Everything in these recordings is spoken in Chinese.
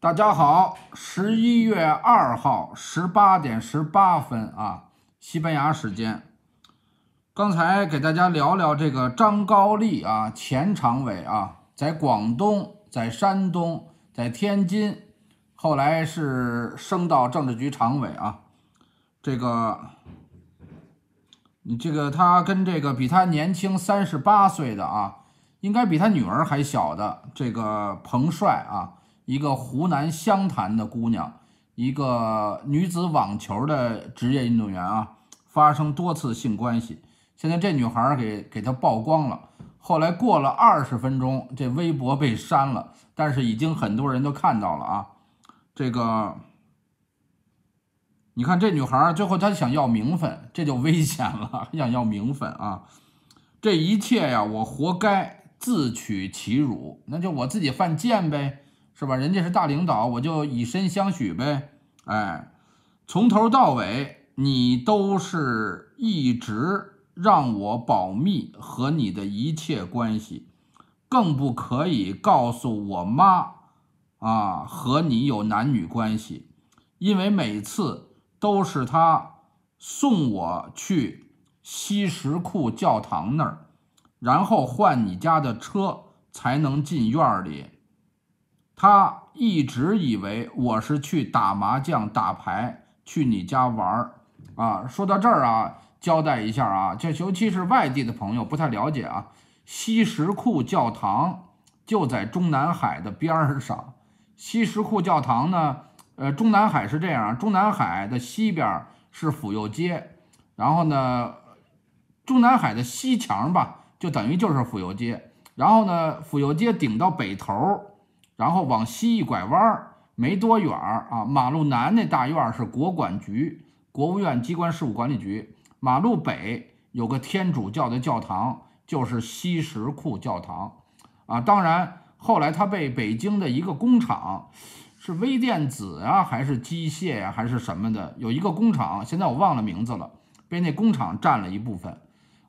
大家好，十一月二号十八点十八分啊，西班牙时间。刚才给大家聊聊这个张高丽啊，前常委啊，在广东，在山东，在天津，后来是升到政治局常委啊。这个，你这个他跟这个比他年轻三十八岁的啊，应该比他女儿还小的这个彭帅啊。一个湖南湘潭的姑娘，一个女子网球的职业运动员啊，发生多次性关系。现在这女孩给给她曝光了。后来过了二十分钟，这微博被删了，但是已经很多人都看到了啊。这个，你看这女孩最后她想要名分，这就危险了。想要名分啊，这一切呀，我活该自取其辱，那就我自己犯贱呗。是吧？人家是大领导，我就以身相许呗。哎，从头到尾，你都是一直让我保密和你的一切关系，更不可以告诉我妈啊和你有男女关系，因为每次都是他送我去西石库教堂那儿，然后换你家的车才能进院里。他一直以为我是去打麻将、打牌、去你家玩儿，啊，说到这儿啊，交代一下啊，这尤其是外地的朋友不太了解啊。西石库教堂就在中南海的边儿上。西石库教堂呢，呃，中南海是这样，中南海的西边是府右街，然后呢，中南海的西墙吧，就等于就是府右街，然后呢，府右街顶到北头。然后往西一拐弯儿，没多远儿啊。马路南那大院儿是国管局、国务院机关事务管理局。马路北有个天主教的教堂，就是西什库教堂，啊，当然后来它被北京的一个工厂，是微电子啊，还是机械呀，还是什么的，有一个工厂，现在我忘了名字了，被那工厂占了一部分，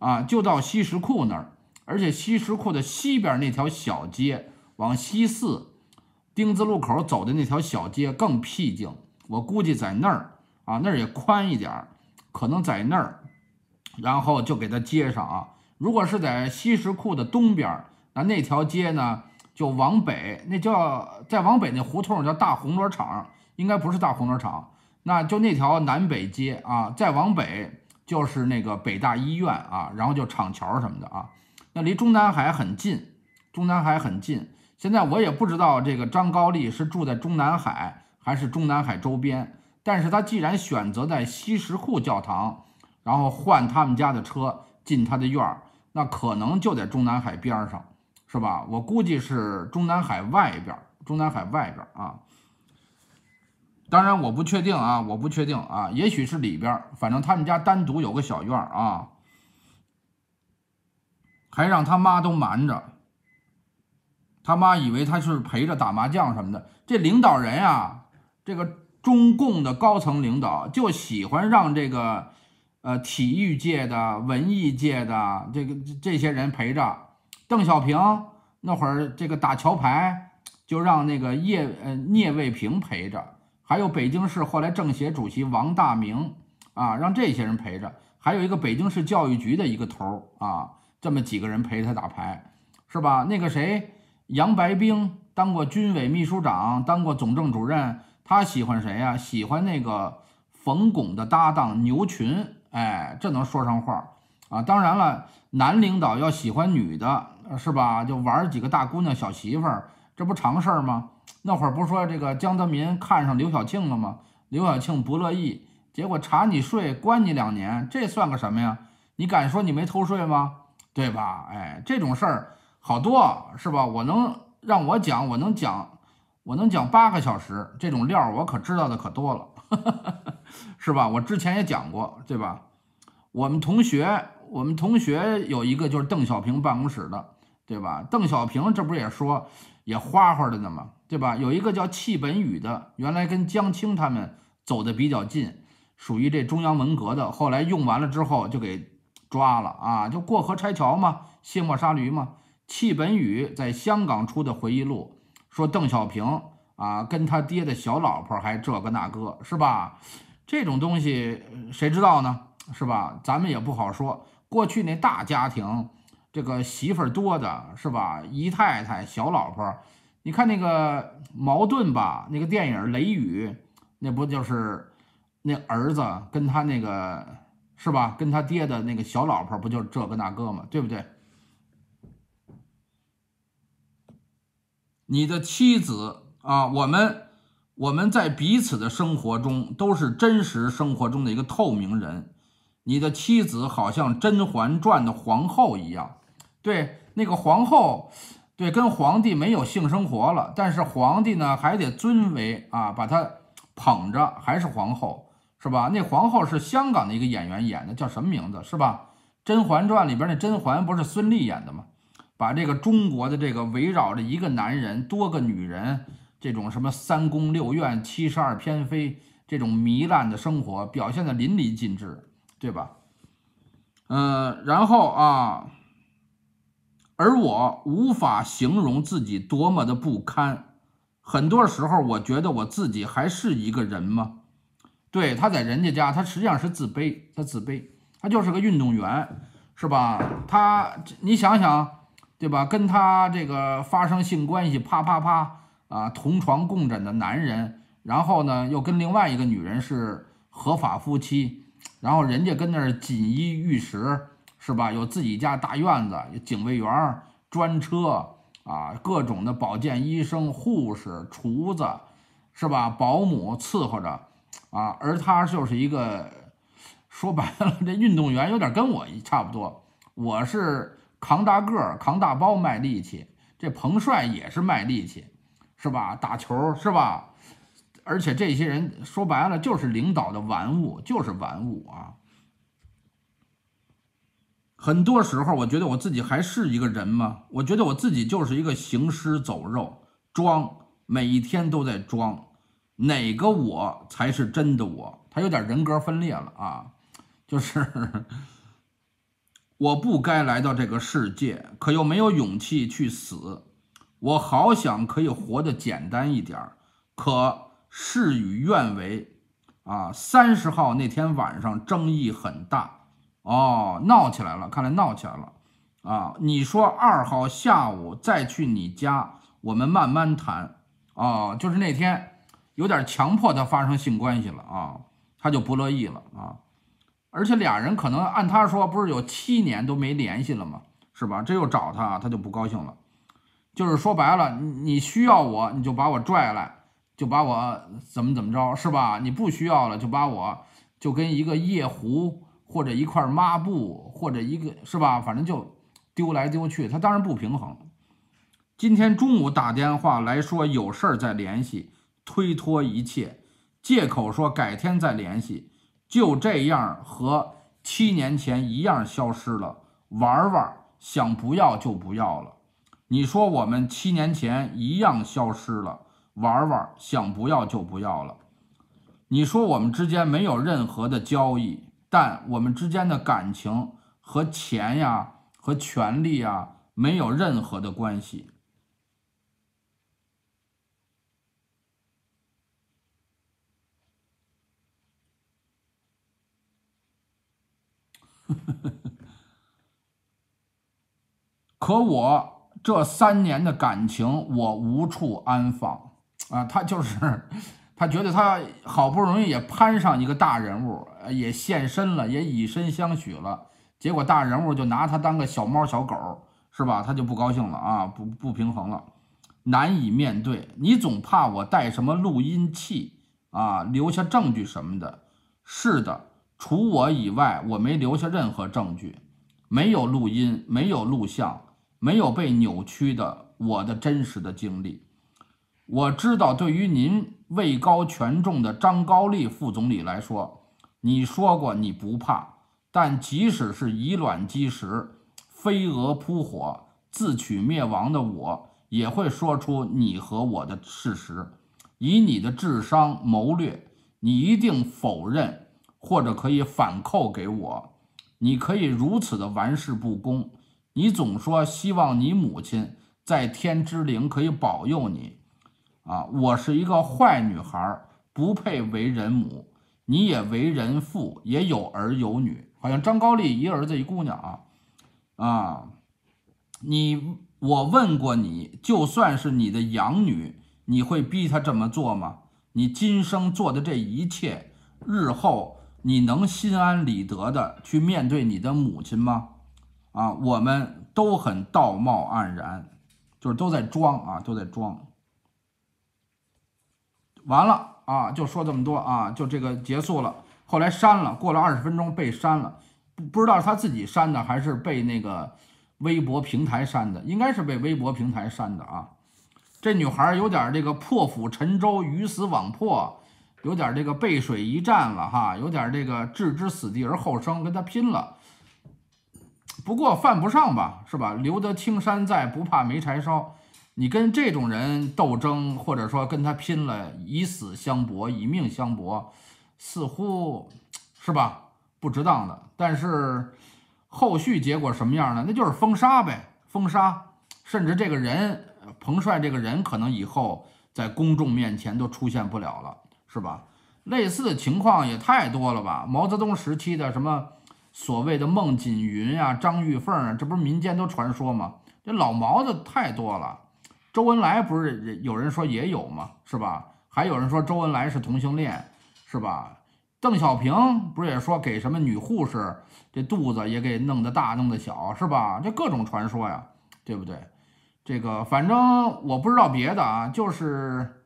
啊，就到西什库那儿。而且西什库的西边那条小街往西四。丁字路口走的那条小街更僻静，我估计在那儿啊，那儿也宽一点儿，可能在那儿，然后就给他接上啊。如果是在西石库的东边，那那条街呢就往北，那叫再往北那胡同叫大红砖厂，应该不是大红砖厂，那就那条南北街啊，再往北就是那个北大医院啊，然后就厂桥什么的啊，那离中南海很近，中南海很近。现在我也不知道这个张高丽是住在中南海还是中南海周边，但是他既然选择在西石库教堂，然后换他们家的车进他的院儿，那可能就在中南海边上，是吧？我估计是中南海外边，中南海外边啊。当然我不确定啊，我不确定啊，也许是里边，反正他们家单独有个小院儿啊，还让他妈都瞒着。他妈以为他是陪着打麻将什么的。这领导人啊，这个中共的高层领导就喜欢让这个，呃，体育界的、文艺界的这个这些人陪着。邓小平那会儿这个打桥牌，就让那个叶呃聂卫平陪着，还有北京市后来政协主席王大明啊，让这些人陪着，还有一个北京市教育局的一个头儿啊，这么几个人陪他打牌，是吧？那个谁？杨白冰当过军委秘书长，当过总政主任，他喜欢谁呀？喜欢那个冯巩的搭档牛群，哎，这能说上话啊？当然了，男领导要喜欢女的，是吧？就玩几个大姑娘小媳妇儿，这不常事儿吗？那会儿不是说这个江泽民看上刘晓庆了吗？刘晓庆不乐意，结果查你税，关你两年，这算个什么呀？你敢说你没偷税吗？对吧？哎，这种事儿。好多是吧？我能让我讲，我能讲，我能讲八个小时，这种料我可知道的可多了，是吧？我之前也讲过，对吧？我们同学，我们同学有一个就是邓小平办公室的，对吧？邓小平这不也说也花花的呢吗？对吧？有一个叫戚本禹的，原来跟江青他们走的比较近，属于这中央文革的，后来用完了之后就给抓了啊，就过河拆桥嘛，卸磨杀驴嘛。戚本禹在香港出的回忆录说，邓小平啊跟他爹的小老婆还这个那个，是吧？这种东西谁知道呢，是吧？咱们也不好说。过去那大家庭，这个媳妇儿多的是吧？姨太太、小老婆，你看那个矛盾吧？那个电影《雷雨》，那不就是那儿子跟他那个是吧？跟他爹的那个小老婆不就是这个那个嘛，对不对？你的妻子啊，我们我们在彼此的生活中都是真实生活中的一个透明人。你的妻子好像《甄嬛传》的皇后一样，对那个皇后，对跟皇帝没有性生活了，但是皇帝呢还得尊为啊，把她捧着还是皇后，是吧？那皇后是香港的一个演员演的，叫什么名字？是吧？《甄嬛传》里边那甄嬛不是孙俪演的吗？把这个中国的这个围绕着一个男人多个女人这种什么三宫六院七十二偏妃这种糜烂的生活表现的淋漓尽致，对吧？嗯，然后啊，而我无法形容自己多么的不堪。很多时候，我觉得我自己还是一个人吗？对，他在人家家，他实际上是自卑，他自卑，他就是个运动员，是吧？他，你想想。对吧？跟他这个发生性关系，啪啪啪啊，同床共枕的男人，然后呢又跟另外一个女人是合法夫妻，然后人家跟那儿锦衣玉食，是吧？有自己家大院子，有警卫员、专车啊，各种的保健医生、护士、厨子，是吧？保姆伺候着啊，而他就是一个，说白了，这运动员有点跟我差不多，我是。扛大个儿、扛大包、卖力气，这彭帅也是卖力气，是吧？打球是吧？而且这些人说白了就是领导的玩物，就是玩物啊。很多时候，我觉得我自己还是一个人吗？我觉得我自己就是一个行尸走肉，装，每一天都在装，哪个我才是真的我？他有点人格分裂了啊，就是。我不该来到这个世界，可又没有勇气去死。我好想可以活得简单一点儿，可事与愿违啊！三十号那天晚上争议很大哦，闹起来了，看来闹起来了啊！你说二号下午再去你家，我们慢慢谈啊。就是那天，有点强迫他发生性关系了啊，他就不乐意了啊。而且俩人可能按他说，不是有七年都没联系了吗？是吧？这又找他，他就不高兴了。就是说白了，你需要我，你就把我拽来，就把我怎么怎么着，是吧？你不需要了，就把我就跟一个夜壶，或者一块抹布，或者一个，是吧？反正就丢来丢去。他当然不平衡。今天中午打电话来说有事儿再联系，推脱一切，借口说改天再联系。就这样和七年前一样消失了，玩玩想不要就不要了。你说我们七年前一样消失了，玩玩想不要就不要了。你说我们之间没有任何的交易，但我们之间的感情和钱呀和权利呀没有任何的关系。呵呵呵呵，可我这三年的感情我无处安放啊！他就是，他觉得他好不容易也攀上一个大人物，也现身了，也以身相许了，结果大人物就拿他当个小猫小狗，是吧？他就不高兴了啊，不不平衡了，难以面对。你总怕我带什么录音器啊，留下证据什么的。是的。除我以外，我没留下任何证据，没有录音，没有录像，没有被扭曲的我的真实的经历。我知道，对于您位高权重的张高丽副总理来说，你说过你不怕，但即使是以卵击石、飞蛾扑火、自取灭亡的我，也会说出你和我的事实。以你的智商、谋略，你一定否认。或者可以反扣给我，你可以如此的玩世不恭。你总说希望你母亲在天之灵可以保佑你，啊，我是一个坏女孩，不配为人母。你也为人父，也有儿有女，好像张高丽一儿子一姑娘啊，啊，你我问过你，就算是你的养女，你会逼她这么做吗？你今生做的这一切，日后。你能心安理得的去面对你的母亲吗？啊，我们都很道貌岸然，就是都在装啊，都在装。完了啊，就说这么多啊，就这个结束了。后来删了，过了二十分钟被删了，不不知道是他自己删的还是被那个微博平台删的，应该是被微博平台删的啊。这女孩有点这个破釜沉舟，鱼死网破。有点这个背水一战了哈，有点这个置之死地而后生，跟他拼了。不过犯不上吧，是吧？留得青山在，不怕没柴烧。你跟这种人斗争，或者说跟他拼了，以死相搏，以命相搏，似乎是吧？不值当的。但是后续结果什么样呢？那就是封杀呗，封杀。甚至这个人，彭帅这个人，可能以后在公众面前都出现不了了。是吧？类似的情况也太多了吧？毛泽东时期的什么所谓的孟锦云啊、张玉凤啊，这不是民间都传说吗？这老毛子太多了。周恩来不是有人说也有吗？是吧？还有人说周恩来是同性恋，是吧？邓小平不是也说给什么女护士这肚子也给弄得大，弄得小，是吧？这各种传说呀，对不对？这个反正我不知道别的啊，就是。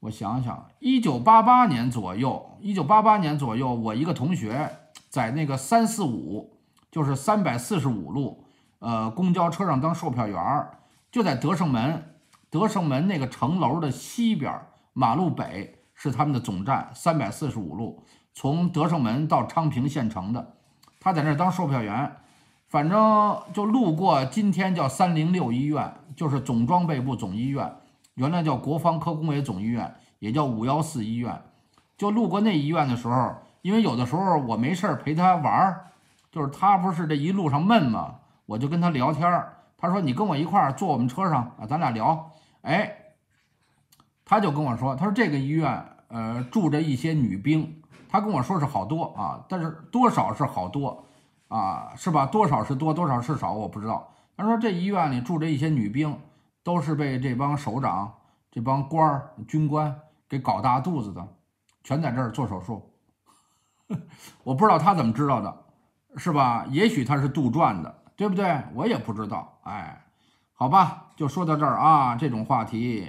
我想想，一九八八年左右，一九八八年左右，我一个同学在那个三四五，就是三百四十五路，呃，公交车上当售票员，就在德胜门，德胜门那个城楼的西边，马路北是他们的总站。三百四十五路从德胜门到昌平县城的，他在那当售票员，反正就路过今天叫三零六医院，就是总装备部总医院。原来叫国防科工委总医院，也叫五幺四医院。就路过那医院的时候，因为有的时候我没事儿陪他玩儿，就是他不是这一路上闷嘛，我就跟他聊天儿。他说：“你跟我一块儿坐我们车上啊，咱俩聊。”哎，他就跟我说：“他说这个医院，呃，住着一些女兵。他跟我说是好多啊，但是多少是好多啊，是吧？多少是多，多少是少，我不知道。他说这医院里住着一些女兵。”都是被这帮首长、这帮官儿、军官给搞大肚子的，全在这儿做手术。我不知道他怎么知道的，是吧？也许他是杜撰的，对不对？我也不知道。哎，好吧，就说到这儿啊，这种话题。